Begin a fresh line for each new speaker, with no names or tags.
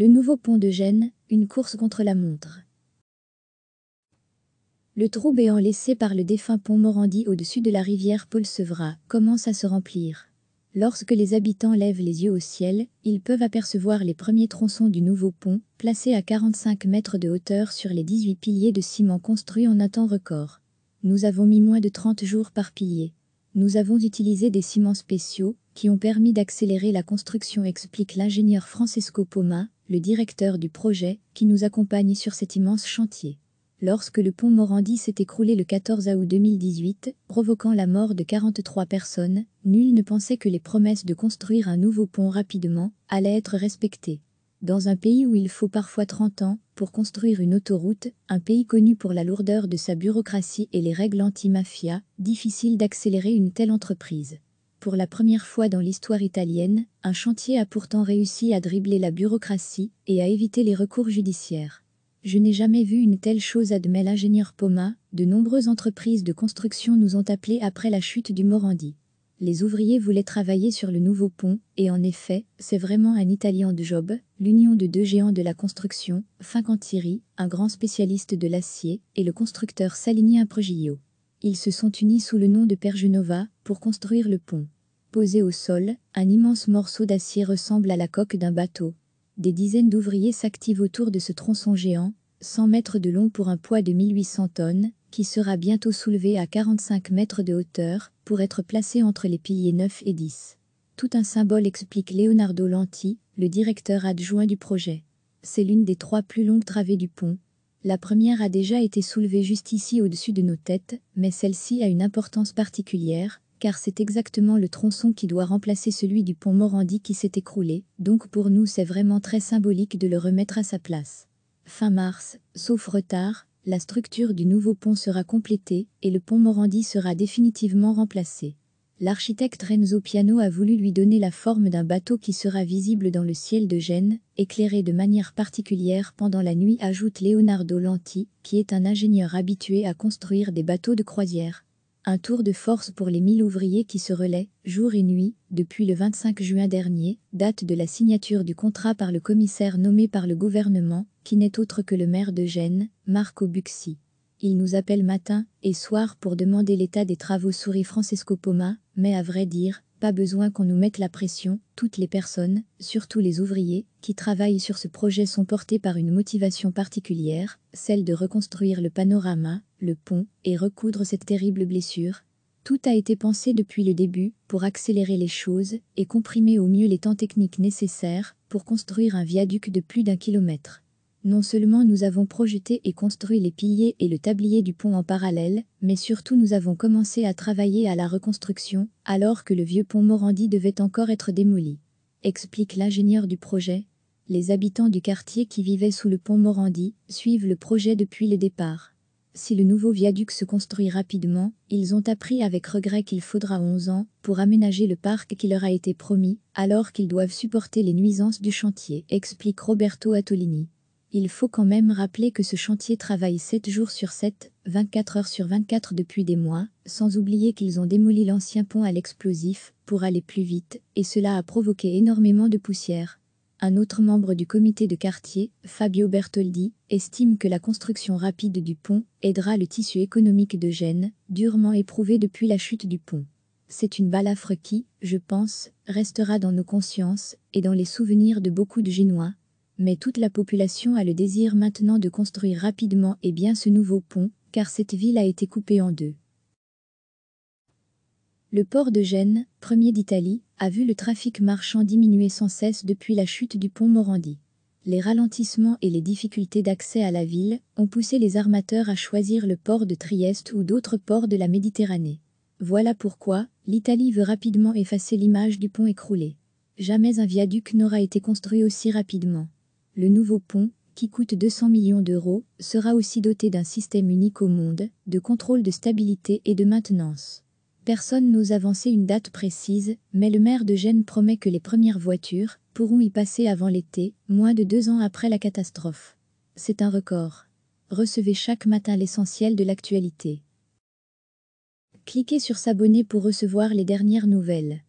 Le nouveau pont de Gênes, une course contre la montre. Le trou béant laissé par le défunt pont Morandi au-dessus de la rivière Paul-Sevra commence à se remplir. Lorsque les habitants lèvent les yeux au ciel, ils peuvent apercevoir les premiers tronçons du nouveau pont, placé à 45 mètres de hauteur sur les 18 piliers de ciment construits en un temps record. Nous avons mis moins de 30 jours par pilier. Nous avons utilisé des ciments spéciaux, qui ont permis d'accélérer la construction explique l'ingénieur Francesco Poma, le directeur du projet, qui nous accompagne sur cet immense chantier. Lorsque le pont Morandi s'est écroulé le 14 août 2018, provoquant la mort de 43 personnes, nul ne pensait que les promesses de construire un nouveau pont rapidement allaient être respectées. Dans un pays où il faut parfois 30 ans pour construire une autoroute, un pays connu pour la lourdeur de sa bureaucratie et les règles anti-mafia, difficile d'accélérer une telle entreprise. Pour la première fois dans l'histoire italienne, un chantier a pourtant réussi à dribbler la bureaucratie et à éviter les recours judiciaires. Je n'ai jamais vu une telle chose, admet l'ingénieur Poma. De nombreuses entreprises de construction nous ont appelés après la chute du Morandi. Les ouvriers voulaient travailler sur le nouveau pont, et en effet, c'est vraiment un Italien de Job, l'union de deux géants de la construction, Fincantieri, un grand spécialiste de l'acier, et le constructeur Salini-Impregio Impregilo. Ils se sont unis sous le nom de Pergenova pour construire le pont. Posé au sol, un immense morceau d'acier ressemble à la coque d'un bateau. Des dizaines d'ouvriers s'activent autour de ce tronçon géant, 100 mètres de long pour un poids de 1800 tonnes, qui sera bientôt soulevé à 45 mètres de hauteur pour être placé entre les piliers 9 et 10. Tout un symbole explique Leonardo Lanti, le directeur adjoint du projet. C'est l'une des trois plus longues travées du pont, la première a déjà été soulevée juste ici au-dessus de nos têtes, mais celle-ci a une importance particulière, car c'est exactement le tronçon qui doit remplacer celui du pont Morandi qui s'est écroulé, donc pour nous c'est vraiment très symbolique de le remettre à sa place. Fin mars, sauf retard, la structure du nouveau pont sera complétée et le pont Morandi sera définitivement remplacé l'architecte Renzo Piano a voulu lui donner la forme d'un bateau qui sera visible dans le ciel de Gênes, éclairé de manière particulière pendant la nuit, ajoute Leonardo Lanti, qui est un ingénieur habitué à construire des bateaux de croisière. Un tour de force pour les mille ouvriers qui se relaient, jour et nuit, depuis le 25 juin dernier, date de la signature du contrat par le commissaire nommé par le gouvernement, qui n'est autre que le maire de Gênes, Marco Buxi. Il nous appelle matin et soir pour demander l'état des travaux souris Francesco Poma, mais à vrai dire, pas besoin qu'on nous mette la pression, toutes les personnes, surtout les ouvriers, qui travaillent sur ce projet sont portées par une motivation particulière, celle de reconstruire le panorama, le pont, et recoudre cette terrible blessure. Tout a été pensé depuis le début pour accélérer les choses et comprimer au mieux les temps techniques nécessaires pour construire un viaduc de plus d'un kilomètre. Non seulement nous avons projeté et construit les piliers et le tablier du pont en parallèle, mais surtout nous avons commencé à travailler à la reconstruction, alors que le vieux pont Morandi devait encore être démoli. Explique l'ingénieur du projet. Les habitants du quartier qui vivaient sous le pont Morandi suivent le projet depuis le départ. Si le nouveau viaduc se construit rapidement, ils ont appris avec regret qu'il faudra 11 ans pour aménager le parc qui leur a été promis, alors qu'ils doivent supporter les nuisances du chantier, explique Roberto Attolini. Il faut quand même rappeler que ce chantier travaille 7 jours sur 7, 24 heures sur 24 depuis des mois, sans oublier qu'ils ont démoli l'ancien pont à l'explosif pour aller plus vite, et cela a provoqué énormément de poussière. Un autre membre du comité de quartier, Fabio Bertoldi, estime que la construction rapide du pont aidera le tissu économique de Gênes, durement éprouvé depuis la chute du pont. C'est une balafre qui, je pense, restera dans nos consciences et dans les souvenirs de beaucoup de Génois, mais toute la population a le désir maintenant de construire rapidement et bien ce nouveau pont, car cette ville a été coupée en deux. Le port de Gênes, premier d'Italie, a vu le trafic marchand diminuer sans cesse depuis la chute du pont Morandi. Les ralentissements et les difficultés d'accès à la ville ont poussé les armateurs à choisir le port de Trieste ou d'autres ports de la Méditerranée. Voilà pourquoi l'Italie veut rapidement effacer l'image du pont écroulé. Jamais un viaduc n'aura été construit aussi rapidement. Le nouveau pont, qui coûte 200 millions d'euros, sera aussi doté d'un système unique au monde, de contrôle de stabilité et de maintenance. Personne n'ose avancer une date précise, mais le maire de Gênes promet que les premières voitures pourront y passer avant l'été, moins de deux ans après la catastrophe. C'est un record. Recevez chaque matin l'essentiel de l'actualité. Cliquez sur s'abonner pour recevoir les dernières nouvelles.